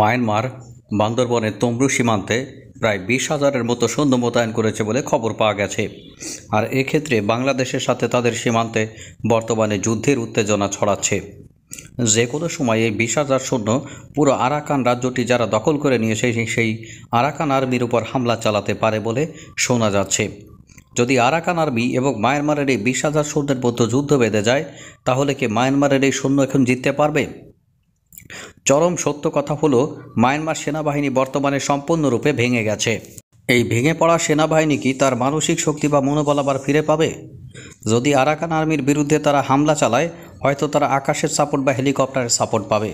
Myanmar বান্দরবনের তমরু সীমান্তে প্রায় বিশ হাজারের মতো সৈন্য মোতায়েন করেছে বলে খবর পাওয়া গেছে আর এক্ষেত্রে বাংলাদেশের সাথে তাদের সীমান্তে বর্তমানে যুদ্ধের উত্তেজনা ছড়াচ্ছে যে কোনো সময় এই বিশ হাজার সৈন্য পুরো আরাকান রাজ্যটি যারা দখল করে নিয়েছে সেই আরাকান আর্মির উপর হামলা চালাতে পারে বলে শোনা যাচ্ছে যদি আরাকান আর্মি এবং মায়ানমারের এই বিশ হাজার সৈন্যের মধ্যে যুদ্ধ বেঁধে যায় তাহলে কি মায়ানমারের এই সৈন্য এখন জিততে পারবে চরম সত্য কথা হলো মায়ানমার সেনাবাহিনী বর্তমানে সম্পূর্ণরূপে ভেঙে গেছে এই ভেঙে পড়া সেনাবাহিনী কি তার মানসিক শক্তি বা মনোবল আবার ফিরে পাবে যদি আরাকান আর্মির বিরুদ্ধে তারা হামলা চালায় হয়তো তারা আকাশের সাপোর্ট বা হেলিকপ্টারের সাপোর্ট পাবে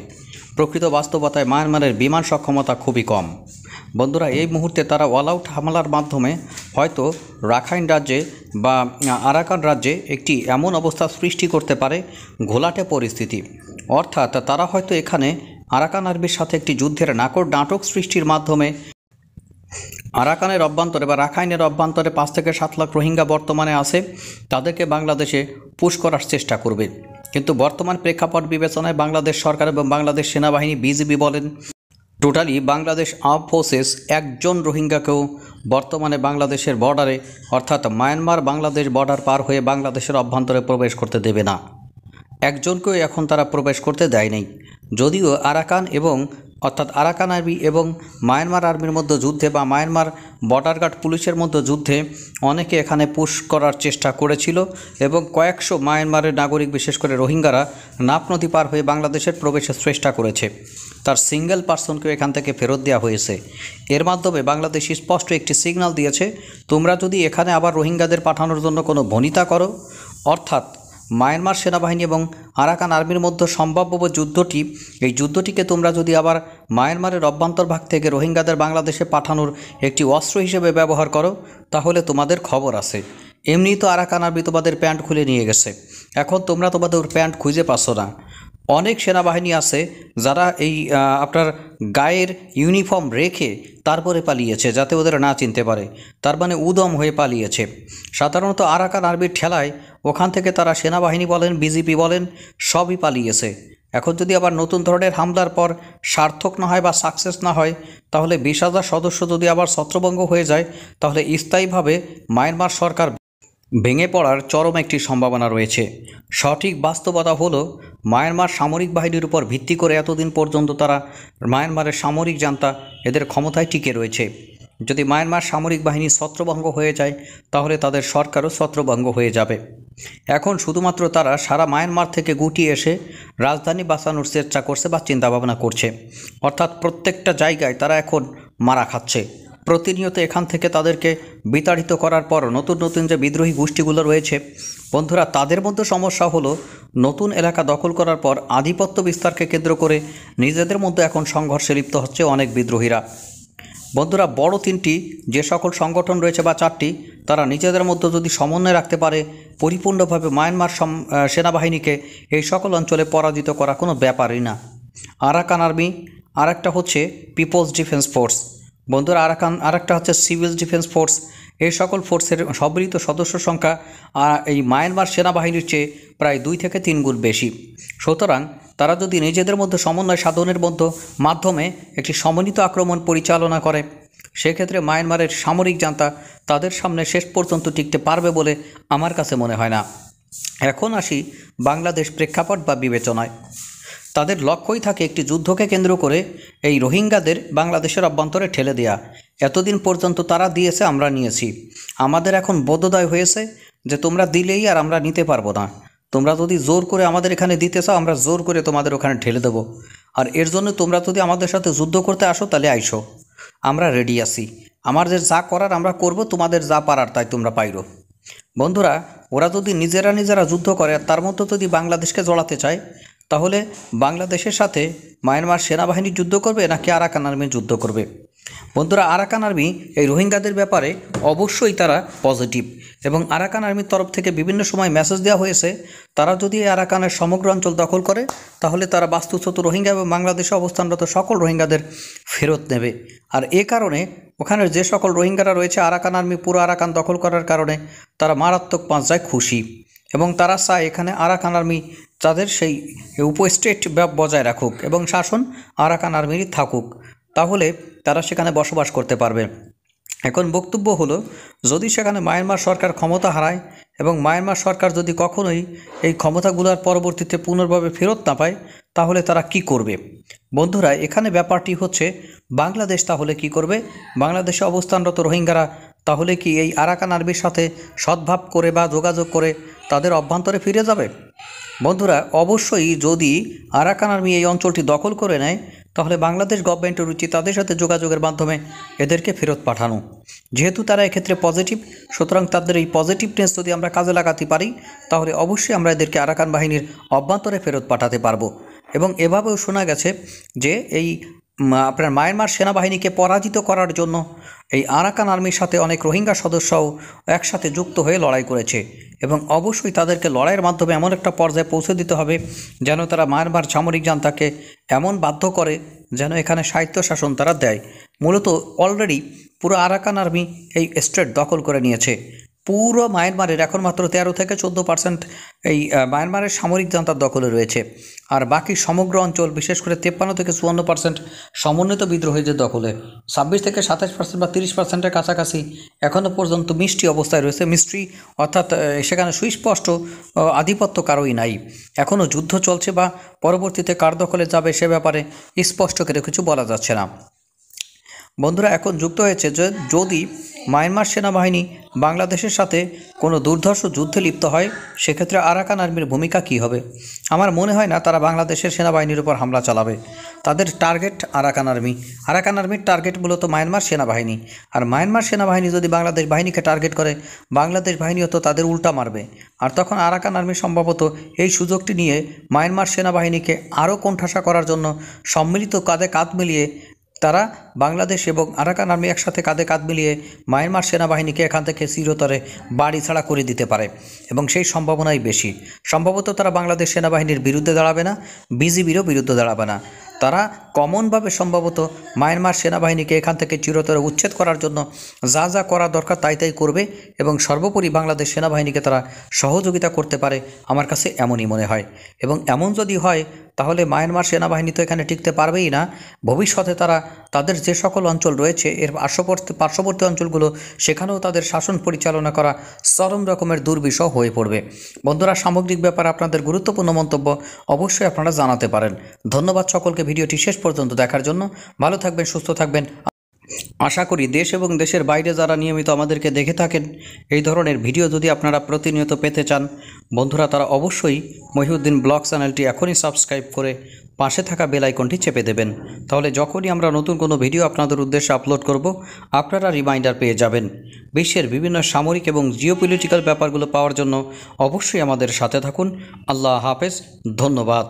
প্রকৃত বাস্তবতায় মায়ানমারের বিমান সক্ষমতা খুবই কম বন্ধুরা এই মুহূর্তে তারা অল আউট হামলার মাধ্যমে হয়তো রাখাইন রাজ্যে বা আরাকান রাজ্যে একটি এমন অবস্থা সৃষ্টি করতে পারে ঘোলাটে পরিস্থিতি অর্থাৎ তারা হয়তো এখানে আরাকান আরবির সাথে একটি যুদ্ধের নাকর নাটক সৃষ্টির মাধ্যমে আরাকানের অভ্যন্তরে বা রাখাইনের অভ্যন্তরে পাঁচ থেকে সাত লাখ রোহিঙ্গা বর্তমানে আছে তাদেরকে বাংলাদেশে পুশ করার চেষ্টা করবে কিন্তু বর্তমান প্রেক্ষাপট বিবেচনায় বাংলাদেশ সরকার এবং বাংলাদেশ সেনাবাহিনী বিজিবি বলেন টোটালি বাংলাদেশ আর্ম ফোর্সেস একজন রোহিঙ্গাকেও বর্তমানে বাংলাদেশের বর্ডারে অর্থাৎ মায়ানমার বাংলাদেশ বর্ডার পার হয়ে বাংলাদেশের অভ্যন্তরে প্রবেশ করতে দেবে না একজনকেও এখন তারা প্রবেশ করতে দেয় নাই যদিও আরাকান এবং অর্থাৎ আরাকান আর্মি এবং মায়ানমার আর্মির মধ্যে যুদ্ধে বা মায়ানমার বর্ডার গার্ড পুলিশের মধ্যে যুদ্ধে অনেকে এখানে পুশ করার চেষ্টা করেছিল এবং কয়েকশো মায়ানমারের নাগরিক বিশেষ করে রোহিঙ্গারা নাপ নদী পার হয়ে বাংলাদেশের প্রবেশের চেষ্টা করেছে তার সিঙ্গেল পার্সনকেও এখান থেকে ফেরত দেওয়া হয়েছে এর মাধ্যমে বাংলাদেশ স্পষ্ট একটি সিগন্যাল দিয়েছে তোমরা যদি এখানে আবার রোহিঙ্গাদের পাঠানোর জন্য কোনো ভনিতা করো অর্থাৎ মায়ানমার সেনাবাহিনী এবং আরাকান আর্মির মধ্যে সম্ভাব্য যুদ্ধটি এই যুদ্ধটিকে তোমরা যদি আবার মায়ানমারের অভ্যন্তর ভাগ থেকে রোহিঙ্গাদের বাংলাদেশে পাঠানোর একটি অস্ত্র হিসেবে ব্যবহার করো তাহলে তোমাদের খবর আছে এমনি তো আরাকান আর্মি তোমাদের প্যান্ট খুলে নিয়ে গেছে এখন তোমরা তোমাদের প্যান্ট খুঁজে পাচ্ছ না অনেক সেনাবাহিনী আছে যারা এই আপনার গায়ের ইউনিফর্ম রেখে তারপরে পালিয়েছে যাতে ওদের না চিনতে পারে তার মানে উদম হয়ে পালিয়েছে সাধারণত আরাকান আর্মির ঠেলায় ওখান থেকে তারা সেনাবাহিনী বলেন বিজেপি বলেন সবই পালিয়েছে এখন যদি আবার নতুন ধরনের হামলার পর সার্থক না হয় বা সাকসেস না হয় তাহলে বিশ হাজার সদস্য যদি আবার ছত্রভঙ্গ হয়ে যায় তাহলে স্থায়ীভাবে মায়ানমার সরকার ভেঙে পড়ার চরম একটি সম্ভাবনা রয়েছে সঠিক বাস্তবতা হলো মায়ানমার সামরিক বাহিনীর উপর ভিত্তি করে এতদিন পর্যন্ত তারা মায়ানমারের সামরিক জানতা এদের ক্ষমতায় টিকে রয়েছে যদি মায়ানমার সামরিক বাহিনী ছত্রভঙ্গ হয়ে যায় তাহলে তাদের সরকারও ছত্রভঙ্গ হয়ে যাবে এখন শুধুমাত্র তারা সারা মায়ানমার থেকে গুটিয়ে এসে রাজধানী বাঁচানোর চেষ্টা করছে বা চিন্তাভাবনা করছে অর্থাৎ প্রত্যেকটা জায়গায় তারা এখন মারা খাচ্ছে প্রতিনিয়ত এখান থেকে তাদেরকে বিতাড়িত করার পর নতুন নতুন যে বিদ্রোহী গোষ্ঠীগুলো রয়েছে বন্ধুরা তাদের মধ্যে সমস্যা হলো নতুন এলাকা দখল করার পর আধিপত্য বিস্তারকে কেন্দ্র করে নিজেদের মধ্যে এখন সংঘর্ষে লিপ্ত হচ্ছে অনেক বিদ্রোহীরা বন্ধুরা বড় তিনটি যে সকল সংগঠন রয়েছে বা চারটি তারা নিজেদের মধ্যে যদি সমন্বয় রাখতে পারে পরিপূর্ণভাবে মায়ানমার সেনাবাহিনীকে এই সকল অঞ্চলে পরাজিত করা কোনো ব্যাপারই না আরাকান আর্মি আর একটা হচ্ছে পিপলস ডিফেন্স ফোর্স বন্ধুরা আর আর আরেকটা হচ্ছে সিভিল ডিফেন্স ফোর্স এই সকল ফোর্সের সম্মিলিত সদস্য সংখ্যা এই মায়ানমার সেনাবাহিনীর চেয়ে প্রায় দুই থেকে তিন গুণ বেশি সুতরাং তারা যদি নিজেদের মধ্যে সমন্বয় সাধনের মধ্যে মাধ্যমে একটি সমন্বিত আক্রমণ পরিচালনা করে সেক্ষেত্রে মায়ানমারের সামরিক জান্তা তাদের সামনে শেষ পর্যন্ত টিকতে পারবে বলে আমার কাছে মনে হয় না এখন আসি বাংলাদেশ প্রেক্ষাপট বা বিবেচনায় তাদের লক্ষ্যই থাকে একটি যুদ্ধকে কেন্দ্র করে এই রোহিঙ্গাদের বাংলাদেশের অভ্যন্তরে ঠেলে দেয়া এতদিন পর্যন্ত তারা দিয়েছে আমরা নিয়েছি আমাদের এখন বোধোদয় হয়েছে যে তোমরা দিলেই আর আমরা নিতে পারবো না তোমরা যদি জোর করে আমাদের এখানে দিতে চাও আমরা জোর করে তোমাদের ওখানে ঠেলে দেবো আর এর জন্য তোমরা যদি আমাদের সাথে যুদ্ধ করতে আসো তাহলে আইসো আমরা রেডি আছি আমাদের যা করার আমরা করব তোমাদের যা পারার তাই তোমরা পাইরো বন্ধুরা ওরা যদি নিজেরা নিজেরা যুদ্ধ করে তার মধ্যে যদি বাংলাদেশকে জড়াতে চায় তাহলে বাংলাদেশের সাথে মায়ানমার সেনাবাহিনী যুদ্ধ করবে নাকি আরাকান আর্মি যুদ্ধ করবে বন্ধুরা আরাকান আর্মি এই রোহিঙ্গাদের ব্যাপারে অবশ্যই তারা পজিটিভ এবং আরাকান আর্মির তরফ থেকে বিভিন্ন সময় মেসেজ দেওয়া হয়েছে তারা যদি এই আরাকানের সমগ্র অঞ্চল দখল করে তাহলে তারা বাস্তুচ্যুত রোহিঙ্গা এবং বাংলাদেশে অবস্থানরত সকল রোহিঙ্গাদের ফেরত নেবে আর এ কারণে ওখানের যে সকল রোহিঙ্গারা রয়েছে আরাকান আর্মি পুরো আরাকান দখল করার কারণে তারা মারাত্মক যায় খুশি এবং তারা চায় এখানে আরাকান আর্মি তাদের সেই উপস্টেট বজায় রাখুক এবং শাসন আরাকান আর্মির থাকুক তাহলে তারা সেখানে বসবাস করতে পারবে এখন বক্তব্য হলো যদি সেখানে মায়ানমার সরকার ক্ষমতা হারায় এবং মায়ানমার সরকার যদি কখনোই এই ক্ষমতাগুলোর পরবর্তীতে পুনর্ভাবে ফেরত না পায় তাহলে তারা কি করবে বন্ধুরা এখানে ব্যাপারটি হচ্ছে বাংলাদেশ তাহলে কি করবে বাংলাদেশে অবস্থানরত রোহিঙ্গারা তাহলে কি এই আরাকান আরবির সাথে সদ্ভাব করে বা যোগাযোগ করে তাদের অভ্যন্তরে ফিরে যাবে বন্ধুরা অবশ্যই যদি আরাকান আর্মি এই অঞ্চলটি দখল করে নেয় তাহলে বাংলাদেশ গভর্নমেন্টের উচিত তাদের সাথে যোগাযোগের মাধ্যমে এদেরকে ফেরত পাঠানো যেহেতু তারা এক্ষেত্রে পজিটিভ সুতরাং তাদের এই পজিটিভনেস যদি আমরা কাজে লাগাতে পারি তাহলে অবশ্যই আমরা এদেরকে আরাকান বাহিনীর অভ্যন্তরে ফেরত পাঠাতে পারবো এবং এভাবেও শোনা গেছে যে এই আপনার মায়ানমার সেনাবাহিনীকে পরাজিত করার জন্য এই আরাকান আর্মির সাথে অনেক রোহিঙ্গা সদস্যও একসাথে যুক্ত হয়ে লড়াই করেছে এবং অবশ্যই তাদেরকে লড়াইয়ের মাধ্যমে এমন একটা পর্যায়ে পৌঁছে দিতে হবে যেন তারা মায়ানমার সামরিক জানতাকে এমন বাধ্য করে যেন এখানে সাহিত্য শাসন তারা দেয় মূলত অলরেডি পুরো আরাকান আর্মি এই স্টেট দখল করে নিয়েছে পুরো মায়ানমারের এখন মাত্র তেরো থেকে চোদ্দো পার্সেন্ট এই মায়ানমারের সামরিক জনতার দখলে রয়েছে আর বাকি সমগ্র অঞ্চল বিশেষ করে তেপ্পান্ন থেকে চুয়ান্ন পার্সেন্ট সমন্বিত বিদ্রোহীদের দখলে ছাব্বিশ থেকে সাতাশ পার্সেন্ট বা তিরিশ পার্সেন্টের কাছাকাছি এখনও পর্যন্ত মিষ্টি অবস্থায় রয়েছে মিষ্টি অর্থাৎ সেখানে সুস্পষ্ট আধিপত্য কারোই নাই এখনও যুদ্ধ চলছে বা পরবর্তীতে কার দখলে যাবে সে ব্যাপারে স্পষ্ট করে কিছু বলা যাচ্ছে না বন্ধুরা এখন যুক্ত হয়েছে যে যদি মায়ানমার সেনাবাহিনী বাংলাদেশের সাথে কোনো দুর্ধর্ষ যুদ্ধে লিপ্ত হয় সেক্ষেত্রে আরাকান আর্মির ভূমিকা কী হবে আমার মনে হয় না তারা বাংলাদেশের সেনাবাহিনীর উপর হামলা চালাবে তাদের টার্গেট আরাকান আর্মি আরাকান আর্মির টার্গেট মূলত মায়ানমার সেনাবাহিনী আর মায়ানমার সেনাবাহিনী যদি বাংলাদেশ বাহিনীকে টার্গেট করে বাংলাদেশ বাহিনীও তো তাদের উল্টা মারবে আর তখন আরাকান আর্মি সম্ভবত এই সুযোগটি নিয়ে মায়ানমার সেনাবাহিনীকে আরও কোণঠাসা করার জন্য সম্মিলিত কাঁধে কাঁধ মিলিয়ে তারা বাংলাদেশ এবং আরাকান আর্মি একসাথে কাঁধে কাঁধ মিলিয়ে মায়ানমার সেনাবাহিনীকে এখান থেকে চিরতরে বাড়ি ছাড়া করে দিতে পারে এবং সেই সম্ভাবনাই বেশি সম্ভবত তারা বাংলাদেশ সেনাবাহিনীর বিরুদ্ধে দাঁড়াবে না বিজিবিরও বিরুদ্ধে দাঁড়াবে না তারা কমনভাবে সম্ভবত মায়ানমার সেনাবাহিনীকে এখান থেকে চিরতরে উচ্ছেদ করার জন্য যা যা করা দরকার তাই তাই করবে এবং সর্বোপরি বাংলাদেশ সেনাবাহিনীকে তারা সহযোগিতা করতে পারে আমার কাছে এমনই মনে হয় এবং এমন যদি হয় তাহলে মায়ানমার সেনাবাহিনী তো এখানে টিকতে পারবেই না ভবিষ্যতে তারা তাদের যে সকল অঞ্চল রয়েছে এর পার্শ্ববর্তী পার্শ্ববর্তী অঞ্চলগুলো সেখানেও তাদের শাসন পরিচালনা করা চরম রকমের দুর্বিষহ হয়ে পড়বে বন্ধুরা সামগ্রিক ব্যাপারে আপনাদের গুরুত্বপূর্ণ মন্তব্য অবশ্যই আপনারা জানাতে পারেন ধন্যবাদ সকলকে ভিডিওটি শেষ পর্যন্ত দেখার জন্য ভালো থাকবেন সুস্থ থাকবেন আশা করি দেশ এবং দেশের বাইরে যারা নিয়মিত আমাদেরকে দেখে থাকেন এই ধরনের ভিডিও যদি আপনারা প্রতিনিয়ত পেতে চান বন্ধুরা তারা অবশ্যই মহিউদ্দিন ব্লগ চ্যানেলটি এখনই সাবস্ক্রাইব করে পাশে থাকা বেল আইকনটি চেপে দেবেন তাহলে যখনই আমরা নতুন কোনো ভিডিও আপনাদের উদ্দেশ্যে আপলোড করব আপনারা রিমাইন্ডার পেয়ে যাবেন বিশ্বের বিভিন্ন সামরিক এবং জিওপলিটিক্যাল ব্যাপারগুলো পাওয়ার জন্য অবশ্যই আমাদের সাথে থাকুন আল্লাহ হাফেজ ধন্যবাদ